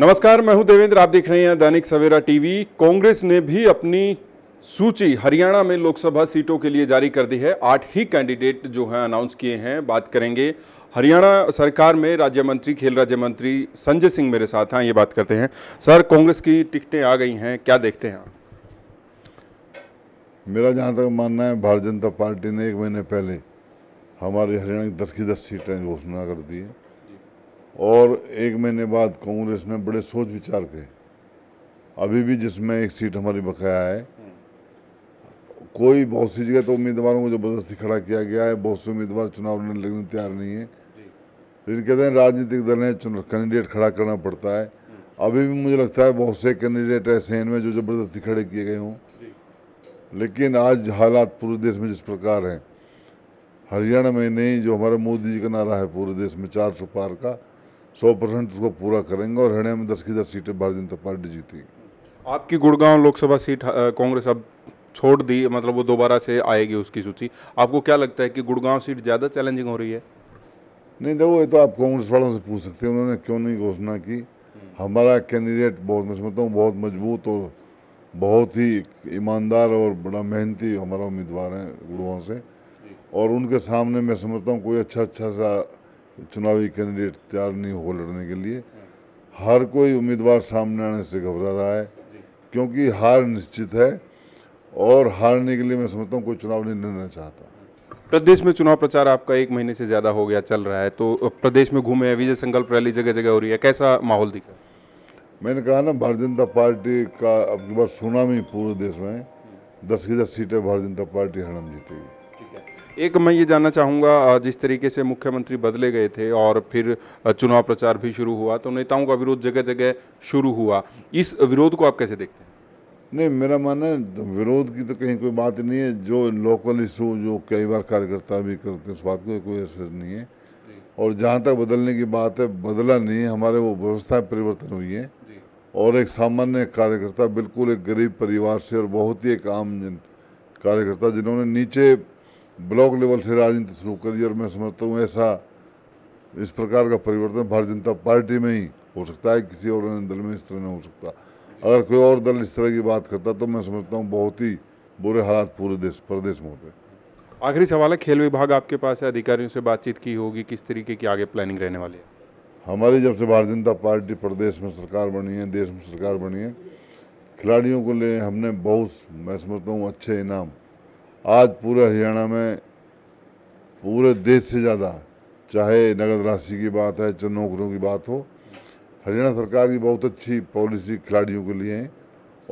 नमस्कार मैं हूं देवेंद्र आप देख रहे हैं दैनिक सवेरा टीवी कांग्रेस ने भी अपनी सूची हरियाणा में लोकसभा सीटों के लिए जारी कर दी है आठ ही कैंडिडेट जो हैं अनाउंस किए हैं बात करेंगे हरियाणा सरकार में राज्य मंत्री खेल राज्य मंत्री संजय सिंह मेरे साथ हैं ये बात करते हैं सर कांग्रेस की टिकटें आ गई हैं क्या देखते हैं आप मेरा जहाँ तक मानना है भारतीय जनता पार्टी ने एक महीने पहले हमारे हरियाणा की दस की दस सीटें घोषणा कर दी है और एक महीने बाद कांग्रेस ने बड़े सोच विचार के अभी भी जिसमें एक सीट हमारी बकाया है कोई बहुत सी जगह तो उम्मीदवारों को ज़बरदस्ती खड़ा किया गया है बहुत से उम्मीदवार चुनाव लड़ने लगने तैयार नहीं है लेकिन कहते हैं राजनीतिक दल ने कैंडिडेट खड़ा करना पड़ता है अभी भी मुझे लगता है बहुत से कैंडिडेट ऐसे हैं इनमें जो ज़बरदस्ती खड़े किए गए हों लेकिन आज हालात पूरे देश में जिस प्रकार हैं हरियाणा में नहीं जो हमारे मोदी जी का नारा है पूरे देश में चार सौ पार का सौ परसेंट उसको पूरा करेंगे और हरियाणा में दस की दस सीटें भारतीय जनता पार्टी जीतेगी आपकी गुड़गांव लोकसभा सीट कांग्रेस अब छोड़ दी मतलब वो दोबारा से आएगी उसकी सूची आपको क्या लगता है कि गुड़गांव सीट ज़्यादा चैलेंजिंग हो रही है नहीं देखो ये तो आप कांग्रेस वालों से पूछ सकते हैं उन्होंने क्यों नहीं घोषणा की हमारा कैंडिडेट बहुत मैं समझता हूँ बहुत मजबूत और बहुत ही ईमानदार और बड़ा मेहनती हमारा उम्मीदवार है गुड़गांव से और उनके सामने मैं समझता हूँ कोई अच्छा अच्छा सा चुनावी कैंडिडेट तैयार नहीं हो लड़ने के लिए हर कोई उम्मीदवार सामने आने से घबरा रहा है क्योंकि हार निश्चित है और हारने के लिए मैं समझता हूँ कोई चुनाव नहीं लड़ना चाहता प्रदेश में चुनाव प्रचार आपका एक महीने से ज़्यादा हो गया चल रहा है तो प्रदेश में घूमे हैं विजय संकल्प रैली जगह जगह हो रही है कैसा माहौल दिखा मैंने कहा ना भारतीय जनता पार्टी का अब सुनामी पूरे देश में दस की दस सीटें भारतीय जनता पार्टी हरम जीतेगी एक मैं ये जानना चाहूँगा जिस तरीके से मुख्यमंत्री बदले गए थे और फिर चुनाव प्रचार भी शुरू हुआ तो नेताओं का विरोध जगह जगह शुरू हुआ इस विरोध को आप कैसे देखते हैं नहीं मेरा मानना है तो विरोध की तो कहीं कोई बात नहीं है जो लोकल इशू जो कई बार कार्यकर्ता भी करते हैं उस बात को कोई असर नहीं है और जहाँ तक बदलने की बात है बदला नहीं हमारे वो व्यवस्था परिवर्तन हुई है और एक सामान्य कार्यकर्ता बिल्कुल एक गरीब परिवार से और बहुत ही एक आम कार्यकर्ता जिन्होंने नीचे ब्लॉक लेवल से राजनीति शुरू करी और मैं समझता हूँ ऐसा इस प्रकार का परिवर्तन भारतीय जनता पार्टी में ही हो सकता है किसी और दल में इस तरह नहीं हो सकता अगर कोई और दल इस तरह की बात करता तो मैं समझता हूँ बहुत ही बुरे हालात पूरे देश प्रदेश में होते आखिरी सवाल है खेल विभाग आपके पास है अधिकारियों से बातचीत की होगी किस तरीके की आगे प्लानिंग रहने वाली है हमारी जब से भारतीय जनता पार्टी प्रदेश में सरकार बनी है देश में सरकार बनी है खिलाड़ियों को ले हमने बहुत मैं समझता हूँ अच्छे इनाम आज पूरे हरियाणा में पूरे देश से ज़्यादा चाहे नगद राशि की बात है चाहे नौकरियों की बात हो हरियाणा सरकार की बहुत अच्छी पॉलिसी खिलाड़ियों के लिए है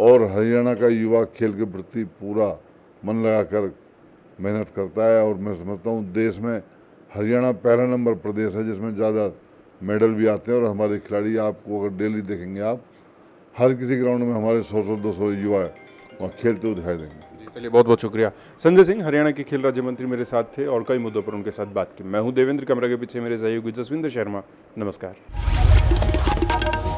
और हरियाणा का युवा खेल के प्रति पूरा मन लगाकर मेहनत करता है और मैं समझता हूँ देश में हरियाणा पहला नंबर प्रदेश है जिसमें ज़्यादा मेडल भी आते हैं और हमारे खिलाड़ी आपको अगर डेली देखेंगे आप हर किसी ग्राउंड में हमारे सौ सौ दो सौ युवा वहाँ खेलते हुए दिखाई देंगे चलिए बहुत बहुत शुक्रिया संजय सिंह हरियाणा के खेल राज्य मंत्री मेरे साथ थे और कई मुद्दों पर उनके साथ बात की मैं हूं देवेंद्र कमरा के पीछे मेरे सहयोगी जसविंदर शर्मा नमस्कार